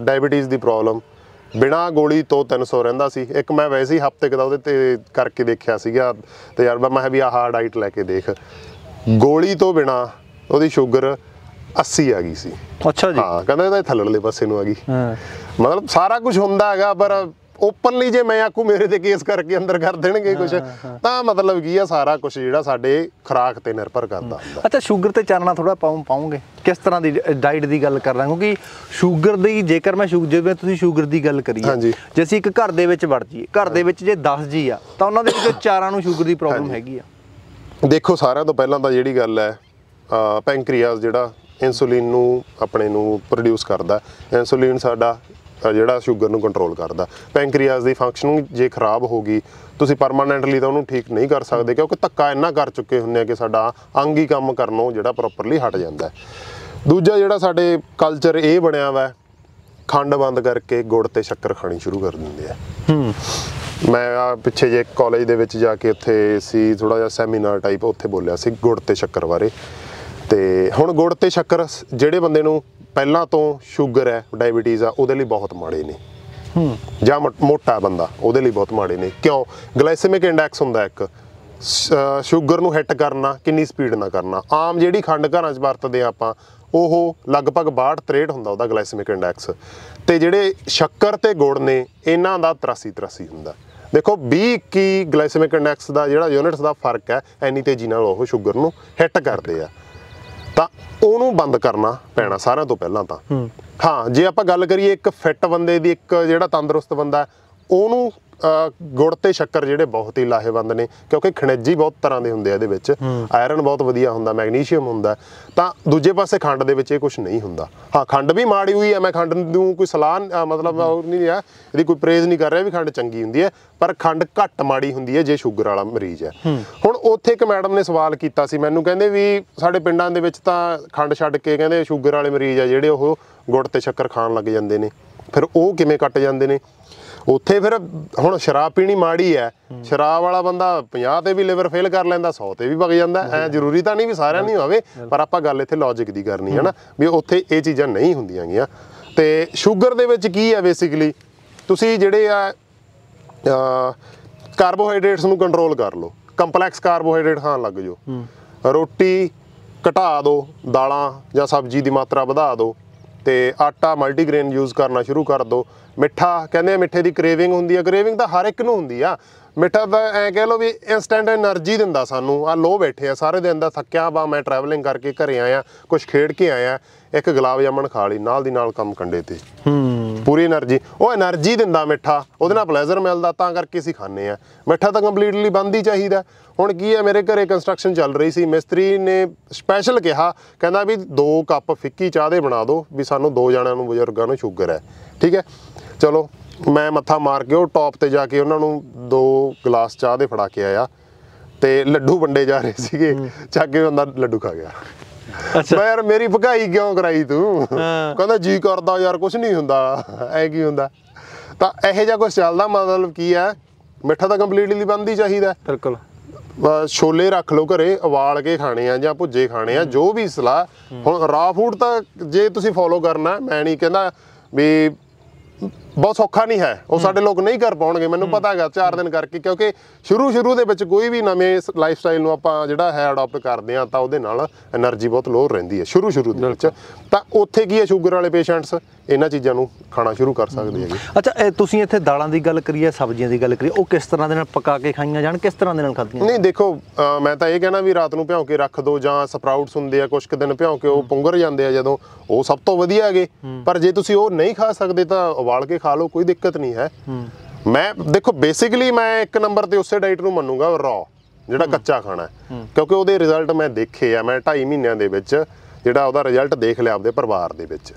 diabetes ਦੀ problem ਬਿਨਾ ਗੋਲੀ ਤੋਂ 300 ਰਹਿੰਦਾ ਸੀ ਇੱਕ ਮੈਂ ਵੈਸੇ ਹੀ ਹਫਤੇ ਕਦਾ ਉਹਦੇ ਤੇ ਕਰਕੇ ਦੇਖਿਆ ਸੀਗਾ ਤਜਰਬਾ ਮੈਂ ਵੀ ਆਹ ਡਾਈਟ ਲੈ ਕੇ ਦੇਖ ਗੋਲੀ ਤੋਂ ਬਿਨਾ ਉਹਦੀ ਸ਼ੂਗਰ 80 ਆ ਗਈ ਸੀ ਅੱਛਾ ਜੀ ਹਾਂ ਕਹਿੰਦਾ ਇਹ ਥੱਲੜਲੇ ਪਾਸੇ ਨੂੰ ਆ ਗਈ ਹਾਂ ਮਤਲਬ ਸਾਰਾ ਕੁਝ ਹੁੰਦਾ ਹੈਗਾ ਪਰ ਓਪਨਲੀ ਜੇ ਮੈਂ ਆਖੂ ਮੇਰੇ ਤੇ ਕੇਸ ਕਰਕੇ ਅੰਦਰ ਕਰ ਦੇਣਗੇ ਕੁਝ ਤਾਂ ਮਤਲਬ ਕੀ ਆ ਸਾਰਾ ਕੁਝ ਜਿਹੜਾ ਸਾਡੇ ਖਰਾਕ ਤੇ ਨਿਰਭਰ ਕਰਦਾ ਹੁੰਦਾ ਅੱਛਾ ਸ਼ੂਗਰ ਤੇ ਚਾਨਣਾ ਥੋੜਾ ਪਾਉਂ ਪਾਉਂਗੇ ਕਿਸ ਤਰ੍ਹਾਂ ਦੀ ਡਾਈਟ ਦੀ ਗੱਲ ਕਰ ਰਹਾ ਕਿਉਂਕਿ ਸ਼ੂਗਰ ਦੀ ਜੇਕਰ ਮੈਂ ਸ਼ੂਗਰ ਜਿਵੇਂ ਤੁਸੀਂ ਸ਼ੂਗਰ ਦੀ ਗੱਲ ਕਰੀ ਜੇ ਅਸੀਂ ਇੱਕ ਘਰ ਦੇ ਵਿੱਚ ਵੜ ਜਾਈਏ ਘਰ ਦੇ ਵਿੱਚ ਜੇ 10 ਜੀ ਆ ਤਾਂ ਉਹਨਾਂ ਦੇ ਵਿੱਚ ਚਾਰਾਂ ਨੂੰ ਸ਼ੂਗਰ ਦੀ ਪ੍ਰੋਬਲਮ ਹੈਗੀ ਆ ਦੇਖੋ ਸਾਰਿਆਂ ਤੋਂ ਪਹਿਲਾਂ ਤਾਂ ਜਿਹੜੀ ਗੱਲ ਹੈ ਪੈਂਕਰੀਆਸ ਜਿਹੜਾ ਇਨਸੂਲਿਨ ਨੂੰ ਆਪਣੇ ਨੂੰ ਪ੍ਰੋਡਿਊਸ ਕਰਦਾ ਇਨਸੂਲਿਨ ਸਾਡਾ ਜਿਹੜਾ ਸ਼ੂਗਰ ਨੂੰ ਕੰਟਰੋਲ ਕਰਦਾ ਪੈਂਕਰੀਆਸ ਦੀ ਫੰਕਸ਼ਨਿੰਗ ਜੇ ਖਰਾਬ ਹੋ ਗਈ ਤੁਸੀਂ ਪਰਮਾਨੈਂਟਲੀ ਤਾਂ ਉਹਨੂੰ ਠੀਕ ਨਹੀਂ ਕਰ ਸਕਦੇ ਕਿਉਂਕਿ ਧੱਕਾ ਇੰਨਾ ਕਰ ਚੁੱਕੇ ਹੁੰਦੇ ਆ ਕਿ ਸਾਡਾ ਅੰਗ ਹੀ ਕੰਮ ਕਰਨੋਂ ਜਿਹੜਾ ਪ੍ਰੋਪਰਲੀ ਹਟ ਜਾਂਦਾ ਦੂਜਾ ਜਿਹੜਾ ਸਾਡੇ ਕਲਚਰ ਇਹ ਬਣਿਆ ਹੋਇਆ ਖੰਡ ਬੰਦ ਕਰਕੇ ਗੁੜ ਤੇ ਸ਼ੱਕਰ ਖਾਣੀ ਸ਼ੁਰੂ ਕਰ ਦਿੰਦੇ ਆ ਮੈਂ ਆ ਪਿੱਛੇ ਜੇ ਕਾਲਜ ਦੇ ਵਿੱਚ ਜਾ ਕੇ ਉੱਥੇ ਸੀ ਥੋੜਾ ਜਿਹਾ ਸੈਮੀਨਾਰ ਟਾਈਪ ਉੱਥੇ ਬੋਲਿਆ ਸੀ ਗੁੜ ਤੇ ਸ਼ੱਕਰ ਬਾਰੇ ਤੇ ਹੁਣ ਗੁੜ ਤੇ ਸ਼ੱਕਰ ਜਿਹੜੇ ਬੰਦੇ ਨੂੰ ਪਹਿਲਾਂ ਤੋਂ ਸ਼ੂਗਰ ਹੈ ਡਾਇਬੀਟੀਜ਼ ਆ ਉਹਦੇ ਲਈ ਬਹੁਤ ਮਾੜੇ ਨੇ ਹੂੰ ਜਾਂ ਮੋਟਾ ਬੰਦਾ ਉਹਦੇ ਲਈ ਬਹੁਤ ਮਾੜੇ ਨੇ ਕਿਉਂ ਗਲਾਈਸੇਮਿਕ ਇੰਡੈਕਸ ਹੁੰਦਾ ਇੱਕ ਸ਼ੂਗਰ ਨੂੰ ਹਿੱਟ ਕਰਨਾ ਕਿੰਨੀ ਸਪੀਡ ਨਾਲ ਕਰਨਾ ਆਮ ਜਿਹੜੀ ਖੰਡ ਘਰਾਂ 'ਚ ਵਰਤਦੇ ਆਪਾਂ ਉਹ ਲਗਭਗ 62 63 ਹੁੰਦਾ ਉਹਦਾ ਗਲਾਈਸੇਮਿਕ ਇੰਡੈਕਸ ਤੇ ਜਿਹੜੇ ਸ਼ੱਕਰ ਤੇ ਗੁੜ ਨੇ ਇਹਨਾਂ ਦਾ 83 83 ਹੁੰਦਾ ਦੇਖੋ 20 21 ਗਲਾਈਸੇਮਿਕ ਇੰਡੈਕਸ ਦਾ ਜਿਹੜਾ ਯੂਨਿਟਸ ਦਾ ਫਰਕ ਹੈ ਐਨੀ ਤੇਜ਼ੀ ਨਾਲ ਉਹ ਸ਼ੂਗਰ ਨੂੰ ਹਿੱਟ ਕਰਦੇ ਆ ਤਾਂ ਉਹਨੂੰ ਬੰਦ ਕਰਨਾ ਪੈਣਾ ਸਾਰਿਆਂ ਤੋਂ ਪਹਿਲਾਂ ਤਾਂ ਹਾਂ ਜੇ ਆਪਾਂ ਗੱਲ ਕਰੀਏ ਇੱਕ ਫਿੱਟ ਬੰਦੇ ਦੀ ਇੱਕ ਜਿਹੜਾ ਤੰਦਰੁਸਤ ਬੰਦਾ ਉਹਨੂੰ ਗੁੜ ਤੇ ਸ਼ੱਕਰ ਜਿਹੜੇ ਬਹੁਤ ਹੀ ਲਾਹੇਵੰਦ ਨੇ ਕਿਉਂਕਿ ਖਣਿਜੀ ਬਹੁਤ ਤਰ੍ਹਾਂ ਦੇ ਹੁੰਦੇ ਆ ਇਹਦੇ ਵਿੱਚ ਆਇਰਨ ਬਹੁਤ ਵਧੀਆ ਹੁੰਦਾ ਮੈਗਨੀਸ਼ੀਅਮ ਹੁੰਦਾ ਤਾਂ ਦੂਜੇ ਪਾਸੇ ਖੰਡ ਦੇ ਵਿੱਚ ਇਹ ਕੁਝ ਨਹੀਂ ਹੁੰਦਾ ਹਾਂ ਖੰਡ ਵੀ ਮਾੜੀ ਹੋਈ ਐ ਮੈਂ ਖੰਡ ਨੂੰ ਕੋਈ ਸਲਾਹ ਮਤਲਬ ਨਹੀਂ ਆ ਇਹਦੀ ਕੋਈ ਪ੍ਰੇਜ਼ ਨਹੀਂ ਕਰ ਰਿਹਾ ਵੀ ਖੰਡ ਚੰਗੀ ਹੁੰਦੀ ਹੈ ਪਰ ਖੰਡ ਘੱਟ ਮਾੜੀ ਹੁੰਦੀ ਹੈ ਜੇ ਸ਼ੂਗਰ ਵਾਲਾ ਮਰੀਜ਼ ਹੈ ਹੁਣ ਉੱਥੇ ਇੱਕ ਮੈਡਮ ਨੇ ਸਵਾਲ ਕੀਤਾ ਸੀ ਮੈਨੂੰ ਕਹਿੰਦੇ ਵੀ ਸਾਡੇ ਪਿੰਡਾਂ ਦੇ ਵਿੱਚ ਤਾਂ ਖੰਡ ਛੱਡ ਕੇ ਕਹਿੰਦੇ ਸ਼ੂਗਰ ਵਾਲੇ ਮਰੀਜ਼ ਆ ਜਿਹੜੇ ਉਹ ਗੁੜ ਤੇ ਸ਼ੱਕਰ ਖਾਣ ਲੱਗ ਜਾਂਦੇ ਨੇ ਫਿਰ ਉਹ ਕਿਵੇਂ ਕੱਟ ਜਾਂਦੇ ਨੇ ਉੱਥੇ ਫਿਰ ਹੁਣ ਸ਼ਰਾਬ ਪੀਣੀ ਮਾੜੀ ਹੈ ਸ਼ਰਾਬ ਵਾਲਾ ਬੰਦਾ 50 ਤੇ ਵੀ ਲਿਵਰ ਫੇਲ ਕਰ ਲੈਂਦਾ 100 ਤੇ ਵੀ ਵਗ ਜਾਂਦਾ ਐ ਜ਼ਰੂਰੀ ਤਾਂ ਨਹੀਂ ਵੀ ਸਾਰਿਆਂ ਨਹੀਂ ਹੋਵੇ ਪਰ ਆਪਾਂ ਗੱਲ ਇੱਥੇ ਲੌਜੀਕ ਦੀ ਕਰਨੀ ਹੈ ਨਾ ਵੀ ਉੱਥੇ ਇਹ ਚੀਜ਼ਾਂ ਨਹੀਂ ਹੁੰਦੀਆਂ ਗੀਆਂ ਤੇ ਸ਼ੂਗਰ ਦੇ ਵਿੱਚ ਕੀ ਹੈ ਬੇਸਿਕਲੀ ਤੁਸੀਂ ਜਿਹੜੇ ਆ ਕਾਰਬੋਹਾਈਡਰੇਟਸ ਨੂੰ ਕੰਟਰੋਲ ਕਰ ਲਓ ਕੰਪਲੈਕਸ ਕਾਰਬੋਹਾਈਡਰੇਟ ਖਾਣ ਲੱਗ ਜਾਓ ਰੋਟੀ ਘਟਾ ਦਿਓ ਦਾਲਾਂ ਜਾਂ ਸਬਜ਼ੀ ਦੀ ਮਾਤਰਾ ਵਧਾ ਦਿਓ ਤੇ ਆਟਾ ਮਲਟੀਗ੍ਰੇਨ ਯੂਜ਼ ਕਰਨਾ ਸ਼ੁਰੂ ਕਰ ਦਿਓ ਮਿੱਠਾ ਕਹਿੰਦੇ ਆ ਮਿੱਠੇ ਦੀ ਕ੍ਰੇਵਿੰਗ ਹੁੰਦੀ ਆ ਕ੍ਰੇਵਿੰਗ ਤਾਂ ਹਰ ਇੱਕ ਨੂੰ ਹੁੰਦੀ ਆ ਮਿੱਠਾ ਦਾ ਐ ਕਹਿ ਲੋ ਵੀ ਇਨਸਟੈਂਟ એનર્ਜੀ ਦਿੰਦਾ ਸਾਨੂੰ ਆ ਲੋ ਬੈਠੇ ਆ ਸਾਰੇ ਦਿਨ ਦਾ ਥੱਕਿਆ ਵਾ ਮੈਂ ਟਰੈਵਲਿੰਗ ਕਰਕੇ ਘਰੇ ਆਇਆ ਕੁਝ ਖੇਡ ਕੇ ਆਇਆ ਇੱਕ ਗੁਲਾਬ ਜਾਮਣ ਖਾ ਲਈ ਨਾਲ ਦੀ ਨਾਲ ਕੰਮ ਕੰਡੇ ਤੇ ਹੂੰ ਪੂਰੀ એનર્ਜੀ ਉਹ એનર્ਜੀ ਦਿੰਦਾ ਮਿੱਠਾ ਉਹਦੇ ਨਾਲ ਪਲੇਜ਼ਰ ਮਿਲਦਾ ਤਾਂ ਕਰਕੇ ਅਸੀਂ ਖਾਂਦੇ ਆ ਮਿੱਠਾ ਤਾਂ ਕੰਪਲੀਟਲੀ ਬੰਦ ਹੀ ਚਾਹੀਦਾ ਹੁਣ ਕੀ ਹੈ ਮੇਰੇ ਘਰੇ ਕੰਸਟਰਕਸ਼ਨ ਚੱਲ ਰਹੀ ਸੀ ਮਿਸਤਰੀ ਨੇ ਸਪੈਸ਼ਲ ਕਿਹਾ ਕਹਿੰਦਾ ਵੀ ਦੋ ਕੱਪ ਫਿੱਕੀ ਚਾਹ ਦੇ ਬਣਾ ਦਿਓ ਵੀ ਸਾਨੂੰ ਦੋ ਜਣਿਆਂ ਨੂੰ ਬਜ਼ੁਰਗਾਂ ਨੂੰ ਸ਼ੂਗਰ ਹੈ ਠੀਕ ਹੈ ਚਲੋ ਮੈਂ ਮੱਥਾ ਮਾਰ ਕੇ ਉਹ ਟੌਪ ਤੇ ਜਾ ਕੇ ਉਹਨਾਂ ਨੂੰ ਦੋ ਗਲਾਸ ਚਾਹ ਦੇ ਫੜਾ ਕੇ ਆਇਆ ਤੇ ਲੱਡੂ ਵੰਡੇ ਜਾ ਰਹੇ ਸੀਗੇ ਚੱਕ ਕੇ ਉਹਨਾਂ ਲੱਡੂ ਖਾ ਗਿਆ ਅੱਛਾ ਮੈਂ ਯਾਰ ਮੇਰੀ ਭਗਾਈ ਕਿਉਂ ਕਰਾਈ ਤੂੰ ਕਹਿੰਦਾ ਜੀ ਕਰਦਾ ਯਾਰ ਕੁਝ ਨਹੀਂ ਹੁੰਦਾ ਐ ਕੀ ਹੁੰਦਾ ਤਾਂ ਇਹੋ ਜਿਹਾ ਕੁਝ ਚੱਲਦਾ ਮਤਲਬ ਕੀ ਹੈ ਮਿੱਠਾ ਤਾਂ ਕੰਪਲੀਟਲੀ ਬੰਦ ਹੀ ਚਾਹੀਦਾ ਬਿਲਕੁਲ ਛੋਲੇ ਰੱਖ ਲਓ ਘਰੇ ਉਬਾਲ ਕੇ ਖਾਣੇ ਆ ਜਾਂ ਭੁੱਜੇ ਖਾਣੇ ਆ ਜੋ ਵੀ ਸਲਾਹ ਹੁਣ ਰਾ ਫੂਡ ਤਾਂ ਜੇ ਤੁਸੀਂ ਫੋਲੋ ਕਰਨਾ ਮੈਂ ਨਹੀਂ ਕਹਿੰਦਾ ਵੀ ਬਹੁਤ ਸੌਖਾ ਨਹੀਂ ਹੈ ਉਹ ਸਾਡੇ ਲੋਕ ਨਹੀਂ ਕਰ ਪਾਉਣਗੇ ਮੈਨੂੰ ਪਤਾ ਹੈਗਾ 4 ਦਿਨ ਕਰਕੇ ਕਿਉਂਕਿ ਸ਼ੁਰੂ ਸ਼ੁਰੂ ਦੇ ਵਿੱਚ ਕੋਈ ਵੀ ਨਵੇਂ ਲਾਈਫ ਸਟਾਈਲ ਨੂੰ ਆਪਾਂ ਜਿਹੜਾ ਹੈ ਅਡਾਪਟ ਕਰਦੇ ਆ ਤਾਂ ਉਹਦੇ ਨਾਲ એનર્ਜੀ ਬਹੁਤ ਲੋਅ ਰਹਿੰਦੀ ਹੈ ਸ਼ੁਰੂ ਸ਼ੁਰੂ ਦੇ ਵਿੱਚ ਤਾਂ ਉੱਥੇ ਕੀ ਹੈ ਸ਼ੂਗਰ ਵਾਲੇ ਪੇਸ਼ੈਂਟਸ ਇਹਨਾਂ ਚੀਜ਼ਾਂ ਨੂੰ ਖਾਣਾ ਸ਼ੁਰੂ ਕਰ ਸਕਦੇ ਹੈਗੇ ਅੱਛਾ ਤੁਸੀਂ ਇੱਥੇ ਦਾਲਾਂ ਦੀ ਗੱਲ ਕਰੀਏ ਸਬਜ਼ੀਆਂ ਦੀ ਗੱਲ ਕਰੀਏ ਉਹ ਕਿਸ ਤਰ੍ਹਾਂ ਦੇ ਨਾਲ ਪਕਾ ਕੇ ਖਾਈਆਂ ਜਾਣ ਕਿਸ ਤਰ੍ਹਾਂ ਦੇ ਨਾਲ ਖਾਧੀਆਂ ਨਹੀਂ ਦੇਖੋ ਮੈਂ ਤਾਂ ਇਹ ਕਹਿਣਾ ਵੀ ਰਾਤ ਨੂੰ ਭਿਉਂ ਕੇ ਰੱਖ ਦੋ ਜਾਂ ਸਪਰਾਊਟਸ ਹੁੰਦੇ ਆ ਕੁਝ ਕੁ ਦਿਨ ਭਿਉਂ ਕੇ ਉਹ ਪੁੰਗਰ ਜਾਂਦੇ ਆ ਜਦੋਂ ਉਹ ਸਭ ਤੋਂ ਵਧੀਆ ਹੈਗੇ ਪਰ ਜੇ ਤੁਸੀਂ ਉਹ ਨਹੀਂ ਖਾ ਸਕਦੇ ਤਾਂ ਉਬਾਲ ਕੇ ਖਾ ਲਓ ਕੋਈ ਦਿੱਕਤ ਨਹੀਂ ਹੈ ਮੈਂ ਦੇਖੋ ਬੇਸਿਕਲੀ ਮੈਂ ਇੱਕ ਨੰਬਰ ਤੇ ਉਸੇ ਡਾਈਟ ਨੂੰ ਮੰਨੂਗਾ ਰੌ ਜਿਹੜਾ ਕੱਚਾ ਖਾਣਾ ਹੈ ਕਿਉਂਕਿ ਉਹਦੇ ਰਿਜ਼ਲਟ ਮੈਂ ਦੇਖੇ ਆ ਮੈਂ 2.5 ਮਹੀਨਿਆਂ ਦੇ ਵਿੱਚ ਜਿਹੜਾ ਉਹਦਾ ਰਿਜ਼ਲਟ ਦੇਖ ਲਿਆ ਆਪਦੇ ਪਰਿਵਾਰ ਦੇ ਵਿੱਚ